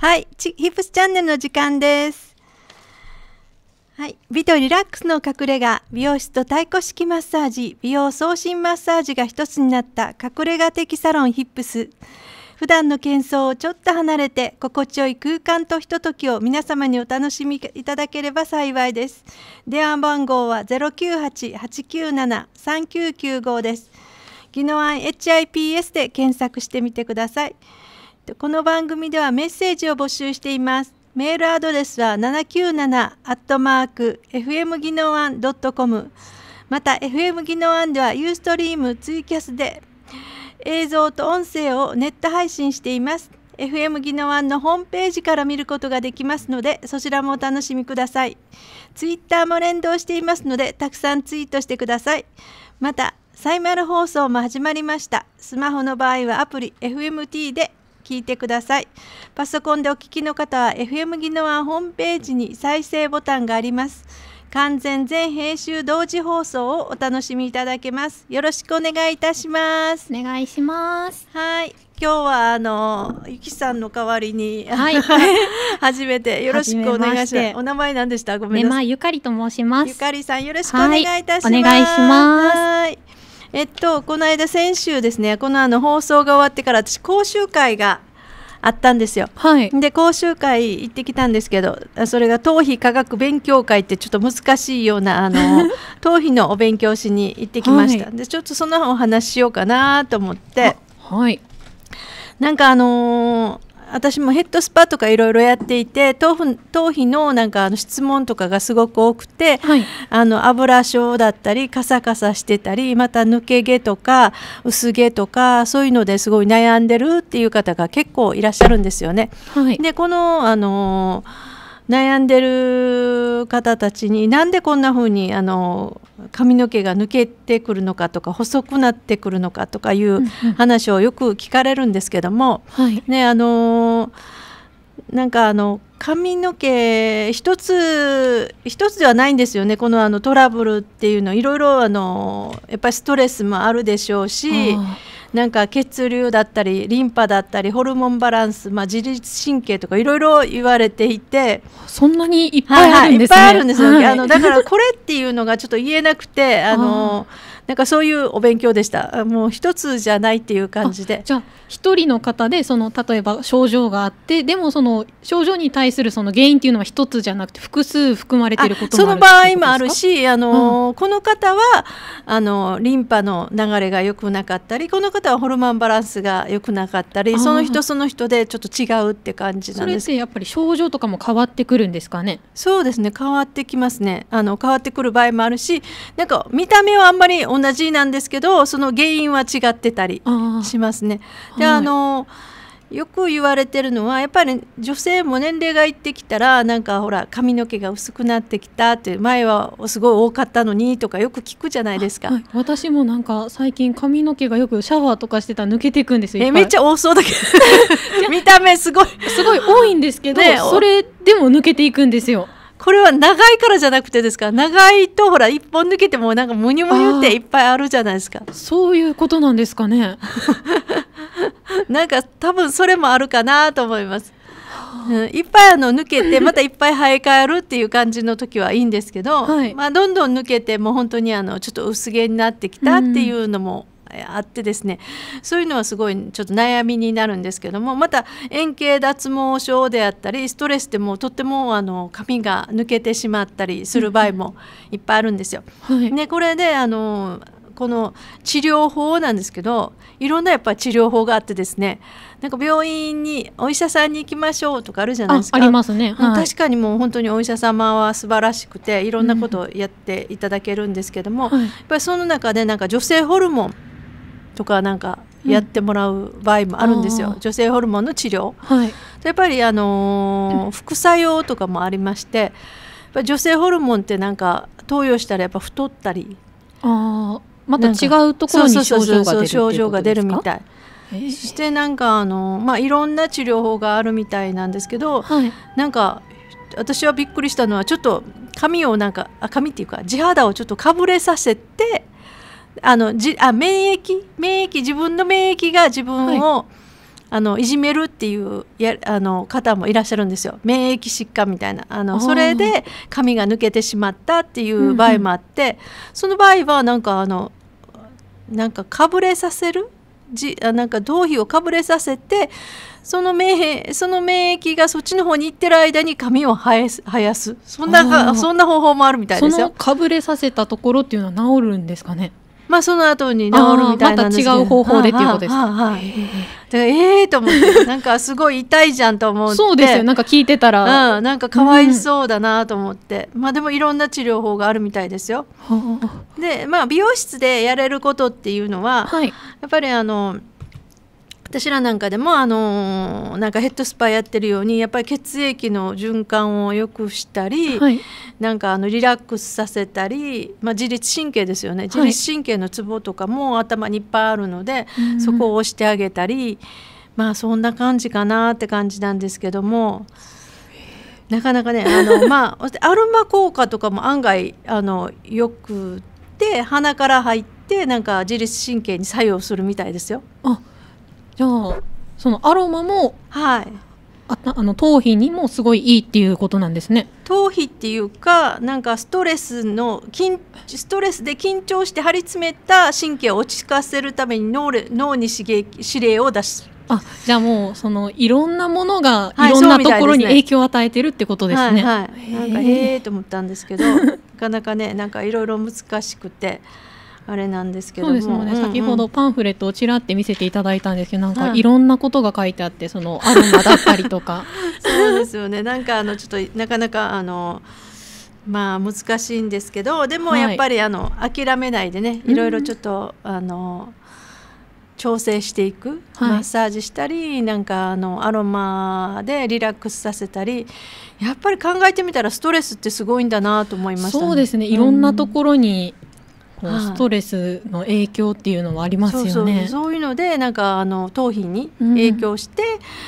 はい、ヒップスチャンネルの時間です。はい、美とリラックスの隠れ家、美容室と太鼓式マッサージ、美容送信マッサージが一つになった隠れ家的サロンヒップス。普段の喧騒をちょっと離れて心地よい空間とひとときを皆様にお楽しみいただければ幸いです。電話番号は098-897-3995です。技能案 HIPS で検索してみてください。この番組ではメッセージを募集しています。メールアドレスは七九七アットマーク FM 技能案トコム。また FM 技能案ではユーストリームツイキャスで映像と音声をネット配信しています。FM 技能案のホームページから見ることができますのでそちらもお楽しみください。ツイッターも連動していますのでたくさんツイートしてください。またサイマル放送も始まりました。スマホの場合はアプリ FMT で聞いてくださいパソコンでお聞きの方は FM ギノワンホームページに再生ボタンがあります完全全編集同時放送をお楽しみいただけますよろしくお願いいたしますお願いしますはい今日はあのゆきさんの代わりに、はい、初めてよろしくお願いします。お名前何でしたごめんなさい。まあ、ゆかりと申します。ゆかりさんよろしくお願いいたします。はい、お願いします。えっと、この間、先週ですね、このあの放送が終わってから、私、講習会があったんですよ。はい、で講習会行ってきたんですけどそれが頭皮科学勉強会ってちょっと難しいようなあの頭皮 のお勉強しに行ってきました、はい、でちょっとそのお話ししようかなと思って。はい、なんかあのー私もヘッドスパとかいろいろやっていて頭皮頭皮のなんかあの質問とかがすごく多くて、はい、あの油症だったりカサカサしてたりまた抜け毛とか薄毛とかそういうのですごい悩んでるっていう方が結構いらっしゃるんですよね。はい、でこのあのー悩んでる方たちになんでこんな風にあの髪の毛が抜けてくるのかとか細くなってくるのかとかいう話をよく聞かれるんですけども、はい、ねあのなんかあの髪の毛一つ一つではないんですよねこのあのトラブルっていうのいろいろあのやっぱりストレスもあるでしょうし。なんか血流だったりリンパだったりホルモンバランス、まあ、自律神経とかいろいろ言われていてそんなにいっぱいあるんです、あよ、はい、あのだからこれっていうのがちょっと言えなくて あのなんかそういうお勉強でしたもう一つじゃないっていう感じでじゃあ一人の方でその例えば症状があってでもその症状に対するその原因っていうのは一つじゃなくて複数含まれていることもあるその場合もあるしあの、うん、この方はあのリンパの流れが良くなかったりこの方方はホルモンバランスが良くなかったりその人その人でちょっと違うって感じなんですそれってやっぱり症状とかも変わってくるんですかねそうですね変わってきますねあの変わってくる場合もあるしなんか見た目はあんまり同じなんですけどその原因は違ってたりしますね。であの、よく言われてるのはやっぱり女性も年齢がいってきたらなんかほら髪の毛が薄くなってきたって前はすごい多かったのにとかよく聞くじゃないですか、はい、私もなんか最近髪の毛がよくシャワーとかしてたら抜けていくんですよえめっちゃ多そうだけど 見た目すごいすごい多いんですけど、ね、それでも抜けていくんですよこれは長いからじゃなくてですか長いとほら一本抜けてもなんかムニュムニュっていっぱいあるじゃないですかそういうことなんですかね なんか多分それもあるかなと思います。うん、いっぱいあの抜けてまたいっぱい生え変えるっていう感じの時はいいんですけど、はい、まあ、どんどん抜けてもう本当にあのちょっと薄毛になってきたっていうのも、あってですねそういうのはすごいちょっと悩みになるんですけどもまた円形脱毛症であったりストレスでもとってもあの髪が抜けてしまったりする場合もいっぱいあるんですよ。はい、ね、これであのこの治療法なんですけどいろんなやっぱ治療法があってですねなんか病院にお医者さんに行きましょうとかあるじゃないですかありますね、はい、確かにもう本当にお医者様は素晴らしくていろんなことをやっていただけるんですけども、うんはい、やっぱりその中でなんか女性ホルモンとかなんかやってもらう場合もあるんですよ、うん、女性ホルモンの治療。はい、やっぱり、あのー副作用とかもありましてやっぱ女性ホルモンってなんか投与したらやっぱ太ったりあまた違うところに症状が出るが出るみたい。えー、そしてなんかあの、まあ、いろんな治療法があるみたいなんですけど、はい、なんか私はびっくりしたのはちょっと髪をなんかあ髪っていうか地肌をちょっとかぶれさせてあのじあ免疫免疫自分の免疫が自分を、はい、あのいじめるっていうやあの方もいらっしゃるんですよ免疫疾患みたいなあのそれで髪が抜けてしまったっていう場合もあって、うん、その場合はなんかあのなんかかぶれさせるじあなんか頭皮をかぶれさせてその免その免疫がそっちの方に行ってる間に髪を生や生やすそんなそんな方法もあるみたいですよ。かぶれさせたところっていうのは治るんですかねまあその後に治るみたいなまた違う方法でっていうことですか。ええー、と思ってなんかすごい痛いじゃんと思ってそうですよなんか聞いてたら、うん、なんかかわいそうだなと思って、うん、まあでもいろんな治療法があるみたいですよ。でまあ美容室でやれることっていうのは、はい、やっぱりあの私らなんかでも、あのなんかヘッドスパやってるようにやっぱり血液の循環を良くしたり、はい、なんかあのリラックスさせたり、まあ、自律神経ですよね自律神経のツボとかも頭にいっぱいあるので、そこを押してあげたり、まあそんな感じかなって感じなんですけども。なかなかねあの、まあ、アロマ効果とかも案外あのよくて鼻から入ってなんか自律神経に作用するみたいですよ。あじゃあそのアロマもはいああの頭皮にもすごいいいっていうことなんですね頭皮っていうかなんかストレスの緊ストレスで緊張して張り詰めた神経を落ち着かせるために脳脳に刺激指令を出すあじゃあもうそのいろんなものがいろんなところに影響を与えてるってことですね。はい、はいはい、なんかええと思ったんですけど なかなかねなんかいろいろ難しくて。あれなんですけどそうですもね、うんうん、先ほどパンフレットをちらって見せていただいたんですけどなんかいろんなことが書いてあってそのアロマだったりとか そうですよね なんかあのちょっとなかなかあのまあ難しいんですけどでもやっぱりあの、はい、諦めないでねいろいろちょっと、うん、あの調整していく、はい、マッサージしたりなんかあのアロマでリラックスさせたりやっぱり考えてみたらストレスってすごいんだなと思いました、ね、そうですねいろんなところに、うんこうストレスの影響っていうのはありますよね。そうそうそういうのでなんかあの頭皮に影響して、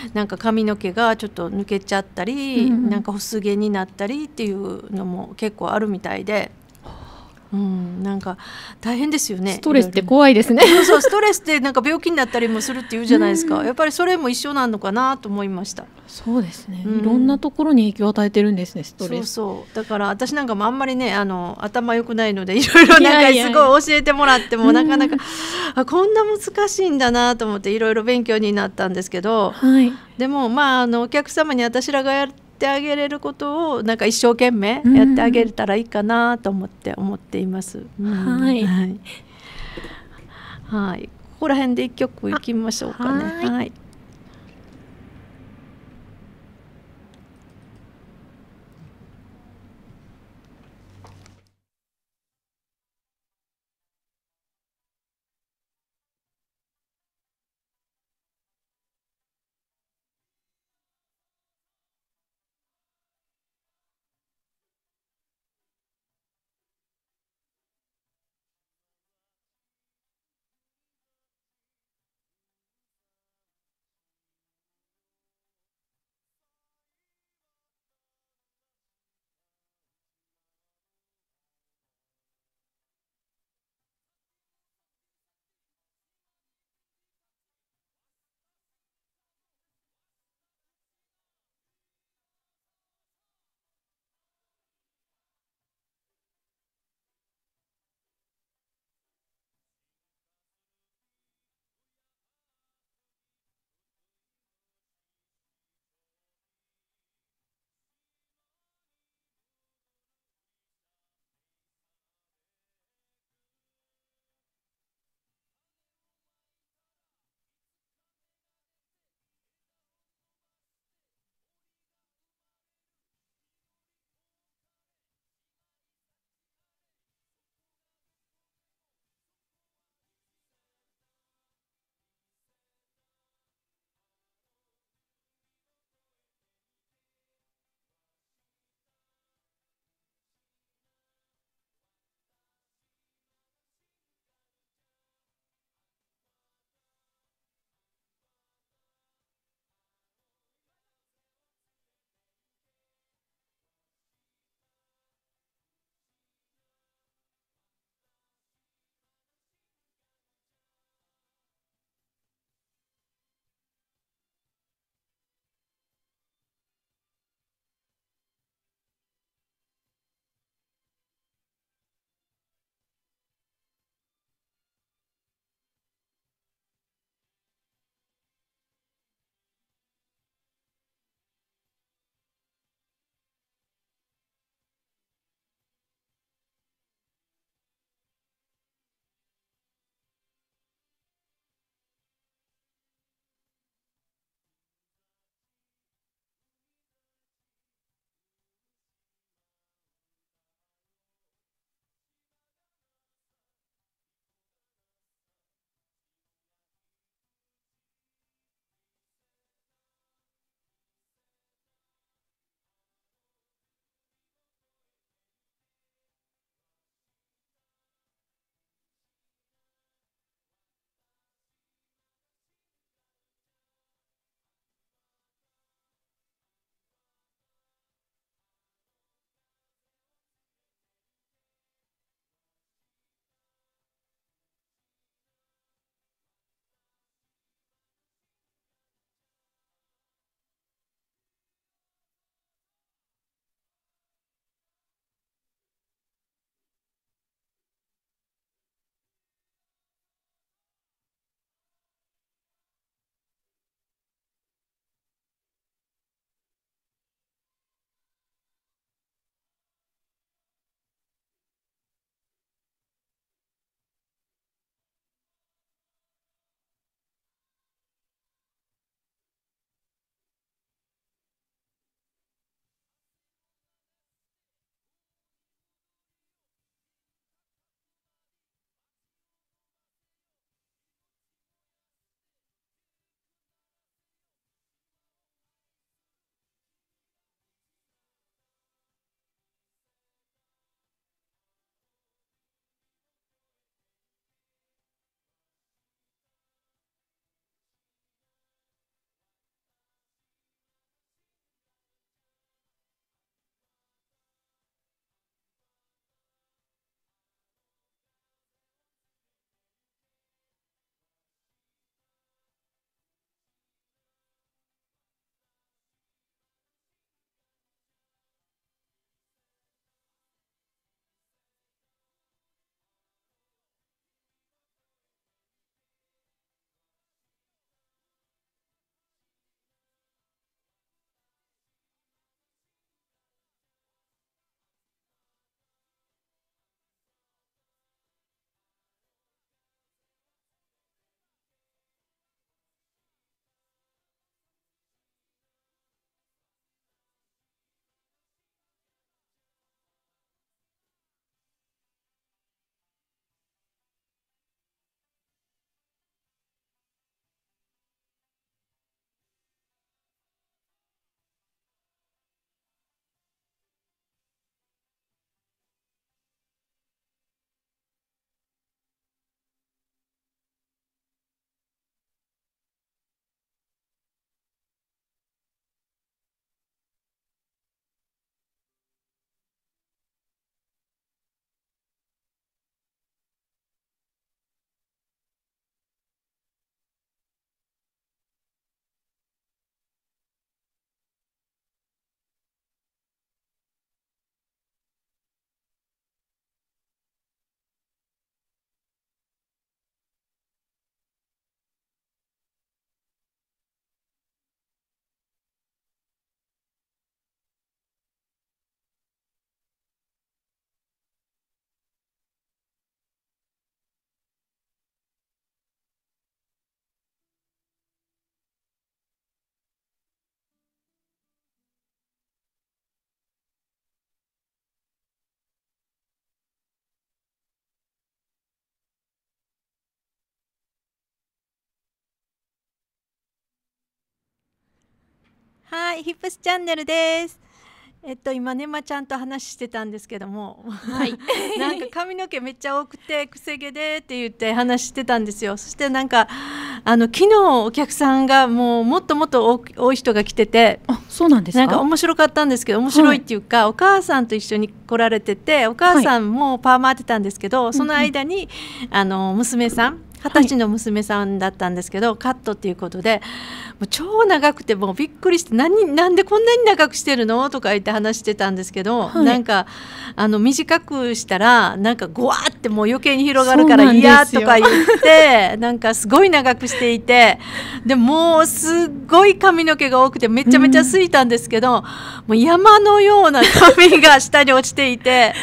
うん、なんか髪の毛がちょっと抜けちゃったり、うん、なんか薄毛になったりっていうのも結構あるみたいで。うん、なんか大変ですよね。ストレスって怖いですね。そうストレスってなんか病気になったりもするって言うじゃないですか。やっぱりそれも一緒なのかなと思いました。そうですね。いろんなところに影響を与えてるんですね。ストレス。そうそうだから私なんかもあんまりねあの頭良くないのでいろいろなんかすごい教えてもらってもなかなかあこんな難しいんだなと思っていろいろ勉強になったんですけど。はい。でもまああのお客様に私らがやっってあげれることをなんか一生懸命やってあげれたらいいかなと思って思っています。うん、はい、はい、はい、ここら辺で一曲いきましょうかね。はいはい、ヒップスチャンネルです。えっと今ねまちゃんと話してたんですけども、はい、なんか髪の毛めっちゃ多くてくせ毛でって言って話してたんですよそしてなんかあの昨日お客さんがもうもっともっと多い人が来ててあそうなんですかなんか面白かったんですけど面白いっていうか、はい、お母さんと一緒に来られててお母さんもパーマ当てたんですけど、はい、その間に、あの娘さん二十歳の娘さんだったんですけど、はい、カットっていうことでもう超長くてもうびっくりして何なんでこんなに長くしてるのとか言って話してたんですけど、はい、なんかあの短くしたらなんかごわってもう余計に広がるから嫌とか言ってなんかすごい長くしていてでもうすごい髪の毛が多くてめちゃめちゃすいたんですけど、うん、もう山のような髪が下に落ちていて。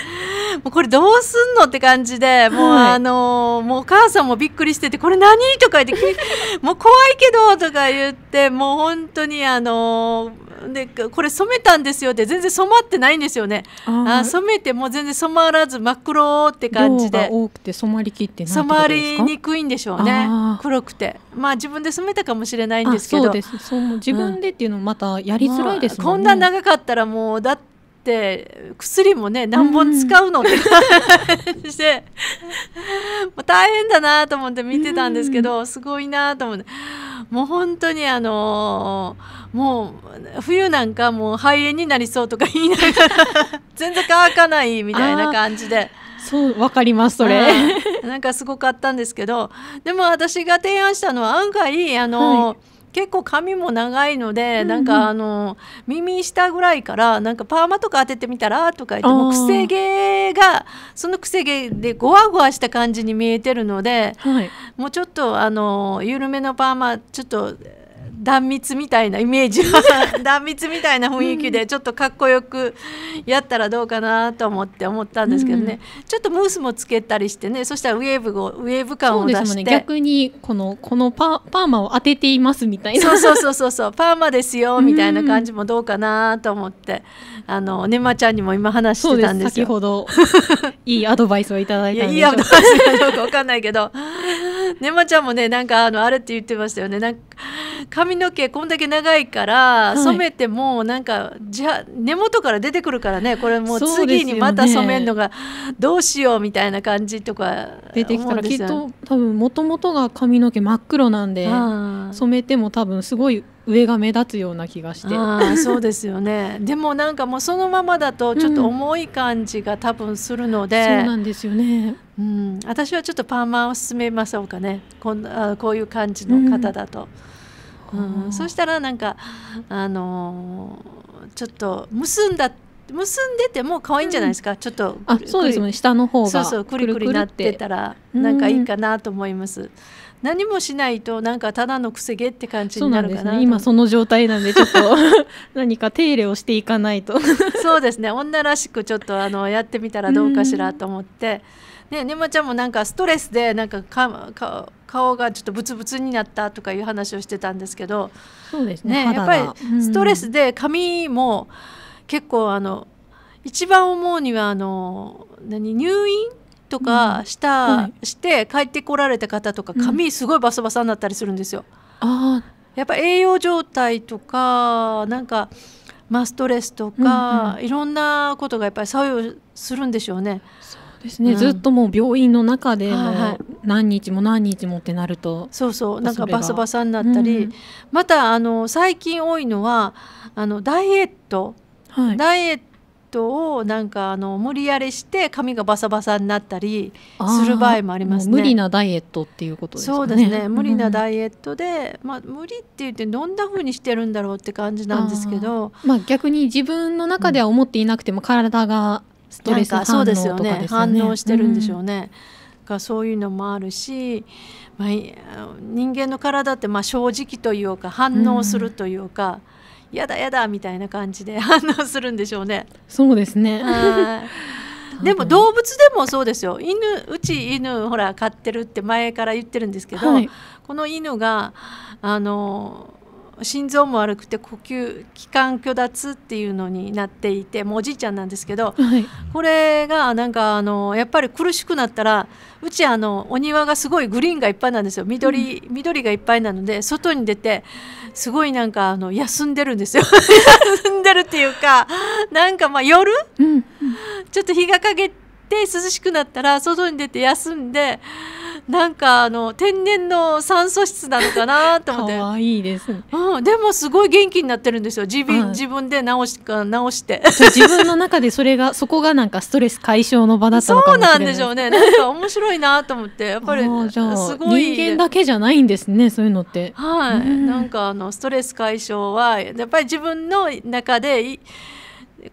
もうこれどうすんのって感じでもう、あのもうお母さんもびっくりしててこれ何とか言って もう怖いけどとか言ってもう本当にあのでこれ染めたんですよって全然染まってないんですよねあ染めても全然染まらず真っ黒って感じで多くて染まりきって染まりにくいんでしょうね黒くてまあ自分で染めたかもしれないんですけどそうですそう自分でっていうのまたやりづらいです、ねうん、こんな長かったらもうだってって薬もね何本使うのって、うん、してもう大変だなと思って見てたんですけど、すごいなと思ってもう本当にあのー、もう冬なんかもう肺炎になりそうとか言いながら 全然乾かないみたいな感じで。そう分かりますそれ、なんかすごかったんですけどでも私が提案したのは案外あのはい結構髪も長いので、うんなんかあの耳下ぐらいからなんかパーマとか当ててみたらとか言ってもくせ毛がそのくせ毛でゴワゴワした感じに見えてるので、はい、もうちょっとあの緩めのパーマちょっと断蜜みたいなイメージ 断蜜みたいな雰囲気でちょっとかっこよくやったらどうかなと思って思ったんですけどね、うん、ちょっとムースもつけたりしてねそしたらウェーブをウェーブ感を出して、ね、逆にこのこのパパーマを当てていますみたいなそうそうそうそうそうパーマですよみたいな感じもどうかなと思って、うん、あのねまちゃんにも今話してたんですよ先ほど いいアドバイスをいただいたいいアドバイスかどうかわかんないけどねまちゃんもねなんかあのあれって言ってましたよねなんか髪の毛こんだけ長いから、染めてもなんかじゃ根元から出てくるからねこれもう次にまた染めるのがどうしようみたいな感じとか、ね、出てきたらきっと多分もともとが髪の毛真っ黒なんで染めても多分すごい上が目立つような気がしてあそうですよねでもなんかもうそのままだとちょっと重い感じが多分するので、うん、そうなんですよね、うん、私はちょっとパーマを勧めましょうかねこんあこういう感じの方だと。うんうん、そしたらなんかあのー、ちょっと結んだ結んでても可愛いんじゃないですか、うん、ちょっとあそうですね下の方がそうそうくるくりなってたらなんかいいかなと思います、うん、何もしないとなんかただのくせ毛って感じになるかな、ね、今その状態なんでちょっと 何か手入れをしていかないと そうですね女らしくちょっとあのやってみたらどうかしらと思って、うん、ねねまちゃんもなんかストレスでなんかかか顔がちょっとブツブツになったとかいう話をしてたんですけどそうですね、ね、やっぱりストレスで髪も結構あの一番思うにはあの何入院とかした、うんはい、して帰ってこられた方とか髪すごいバサバサになったりするんですよ。うん、やっぱ栄養状態とかなんかまストレスとか、うんうん、いろんなことがやっぱり作用するんでしょうね。そですね、うん、ずっともう病院の中で何日も何日もってなると、はい、そうそうなんかバサバサになったり、うん、またあの最近多いのはあのダイエット、はい、ダイエットをなんかあの無理やりして髪がバサバサになったりする場合もありますね。無理なダイエットっていうことですね。そうですね。無理なダイエットで、うん、まあ無理って言ってどんな風にしてるんだろうって感じなんですけど、あまあ逆に自分の中では思っていなくても体がストレス反応とかで反応してるんでしょうね。うん、そういうのもあるし、まあ、人間の体ってまあ正直というか反応するというか、うん、やだやだみたいな感じで 反応するんでしょうね。そうですね でも動物でもそうですよ犬うち犬ほら飼ってるって前から言ってるんですけど、はい、この犬があの心臓も悪くて呼吸気管虚脱っていうのになっていてもうおじいちゃんなんですけど、はい、これがなんかあのやっぱり苦しくなったらうちあのお庭がすごいグリーンがいっぱいなんですよ緑うん、緑がいっぱいなので外に出てすごいなんかあの休んでるんですよ 休んでるっていうかなんかまあ夜、うんうん、ちょっと日が陰ってって涼しくなったら外に出て休んでなんかあの天然の酸素質なのかなと思って可愛いいです、ね、うん、でもすごい元気になってるんですよ自分はい、自分で直し直して自分の中でそれがそこがなんかストレス解消の場だったのかもしれないそうなんでしょうねなんか面白いなと思ってやっぱりすごい人間だけじゃないんですねそういうのってはい、なんかあのストレス解消はやっぱり自分の中でい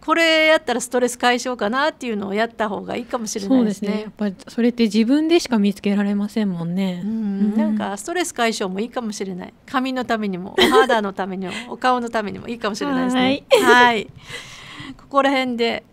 これやったらストレス解消かなっていうのをやった方がいいかもしれないですね。すねやっぱりそれって自分でしか見つけられませんもんね。うん、なんかストレス解消もいいかもしれない。髪のためにも、お肌のためにも、お顔のためにもいいかもしれないですね。はいはい。ここら辺で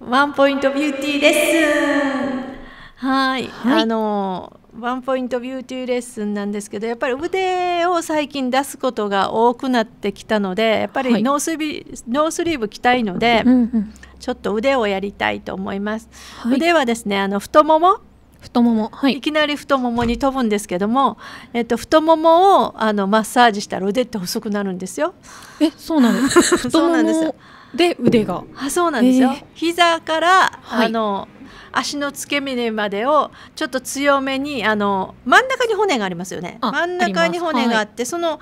ワンポイントビューティーです。はい、はい、あのワンポイントビューティーレッスンなんですけどやっぱり腕を最近出すことが多くなってきたのでやっぱりノースリーブ、はい、ノースリーブ着たいので、うんうん、ちょっと腕をやりたいと思います。はい、腕はですねあの太もも太もも、はい、いきなり太ももに飛ぶんですけども、えっと、太ももをあのマッサージしたら腕って細くなるんですよ。えそうなの そうなんですで腕があそうなんですよ、えー、膝から、はい、あの足の付け根までをちょっと強めにあの真ん中に骨がありますよね真ん中に骨があって、はい、その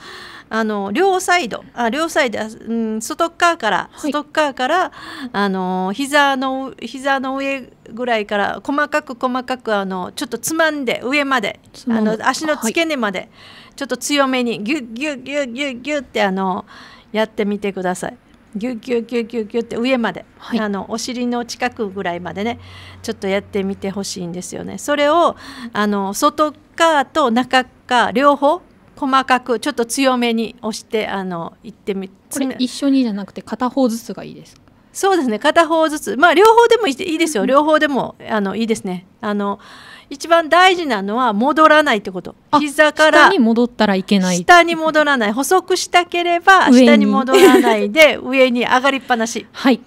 あの両サイドあ両サイド、うん、外側から外側から、はい、あの膝の膝の上ぐらいから細かく細かくあのちょっとつまんで上まであの足の付け根まで、はい、ちょっと強めにギュッギュッギュッギュッギュッってあのやってみてください。ぎゅうぎゅうぎゅうぎゅうぎゅうって上まで、はい、あのお尻の近くぐらいまでねちょっとやってみてほしいんですよね。それをあの外側と中側両方細かくちょっと強めに押してあの行ってみこれ一緒にじゃなくて片方ずつがいいですそうですね片方ずつまあ両方でもいいですよ両方でもあのいいですねあの一番大事なのは戻らないってこと膝から下に戻ったらいけない下に戻らない細くしたければ下に戻らないで 上に上がりっぱなしはい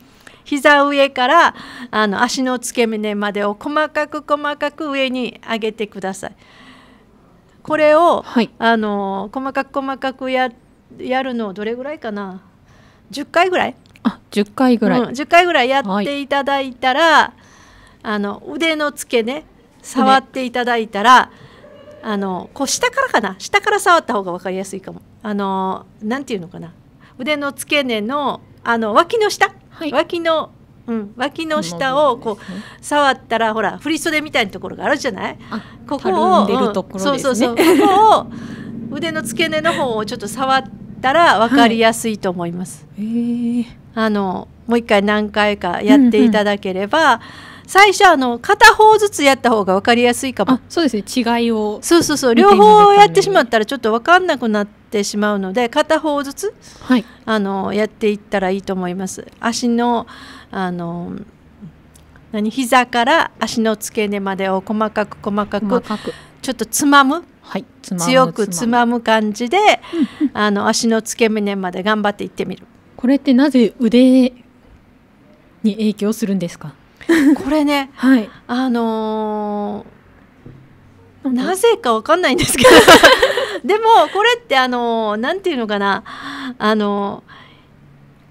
膝上からあの足の付け根までを細かく細かく上に上げてくださいこれを、はい、あの細かく細かくややるのどれぐらいかな10回ぐらいあ10回ぐらい、うん、10回ぐらいやっていただいたら、はい、あの腕の付けね触っていただいたらあのこう下からかな下から触った方が分かりやすいかもあのなんていうのかな腕の付け根のあの脇の下、はい、脇のうん、脇の下をこう触ったらほら振り袖みたいなところがあるじゃないここを、ここ腕の付け根の方をちょっと触ったら分かりやすいと思います。はい、あのもう一回何回かやっていただければ、うんうん、最初はあの片方ずつやった方が分かりやすいかもそうですね違いをそうそうそう両方やってしまったらちょっと分かんなくなってしまうので片方ずつ、はい、あのやっていったらいいと思います足のあの何膝から足の付け根までを細かく細かく細かくちょっとつまむはい、つまむ強くつまむ感じで、あの足の付け根まで頑張っていってみる。これってなぜ腕に影響するんですか。これね、はい、あのー、なぜかわかんないんですけど、でもこれってあのー、なんていうのかな、あのー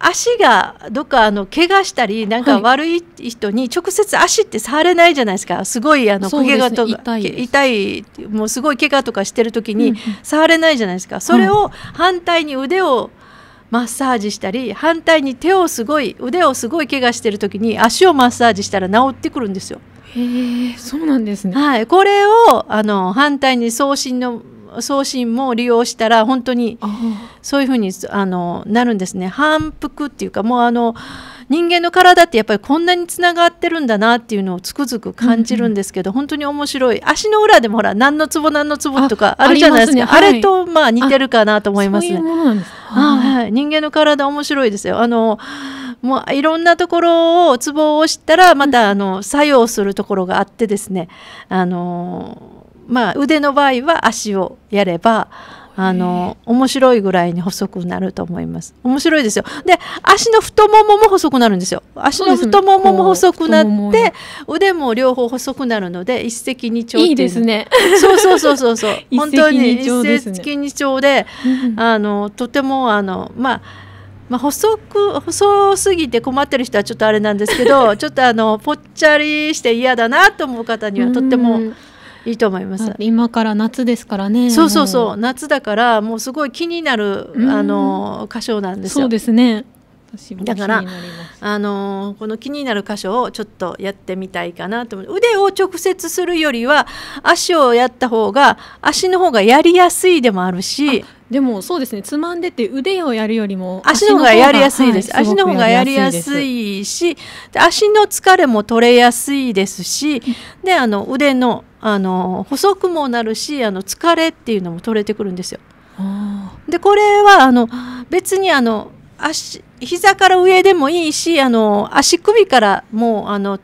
足がどっかあの怪我したりなんか悪い人に直接足って触れないじゃないですかすごいあの怪我とか、ね、痛いもうすごい怪我とかしてる時に触れないじゃないですか、うん、それを反対に腕をマッサージしたり反対に手をすごい腕をすごい怪我してる時に足をマッサージしたら治ってくるんですよ。へそうなんですね、はい、これをあの反対に送信の送信も利用したら本当にそういうふうにあのなるんですね反復っていうかもうあの人間の体ってやっぱりこんなにつながってるんだなっていうのをつくづく感じるんですけど、うん本当に面白い足の裏でもほら何のツボ何のツボとかあるじゃないですかあ、ねはい、あれとまあ似てるかなと思いますね。はい、人間の体面白いですよあのもういろんなところをツボを押したらまたあの作用するところがあってですねあのまあ、腕の場合は足をやればあの面白いぐらいに細くなると思います面白いですよで足の太ももも細くなるんですよ足の太ももも細くなって、腕も両方細くなるので一石二鳥いいですねそうそうそうそうそう ね、本当に一石二鳥で、あのとてもあのまあまあ、細く細すぎて困ってる人はちょっとあれなんですけど ちょっとあのぽっちゃりして嫌だなと思う方にはとってもいいと思います。今から夏ですからね。そうそうそう、夏だから、もうすごい気になる、あの、箇所なんですよ。そうですね。だからあのこの気になる箇所をちょっとやってみたいかなと思腕を直接するよりは足をやった方が足の方がやりやすいでもあるしでもそうですねつまんでて腕をやるよりも足の方がやりやすいです、はい、足の方がやりやすいし足の疲れも取れやすいですしであの腕のあの細くもなるしあの疲れっていうのも取れてくるんですよ。でこれはあの別にあの足膝から上でもいいしあの足首からもうあの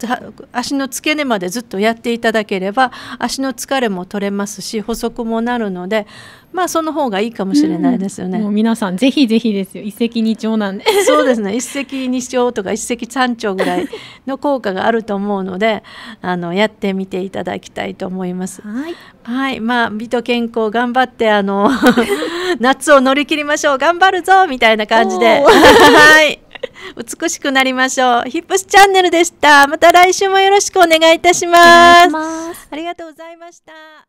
足の付け根までずっとやっていただければ足の疲れも取れますし補足もなるのでまあその方がいいかもしれないですよね。うん、皆さんぜひぜひですよ一石二鳥なんで。そうですね一石二鳥とか一石三鳥ぐらいの効果があると思うのであのやってみていただきたいと思います。はい、はい、まあ美と健康頑張ってあの 夏を乗り切りましょう頑張るぞみたいな感じではい美しくなりましょうヒップスチャンネルでしたまた来週もよろしくお願いいたしますありがとうございました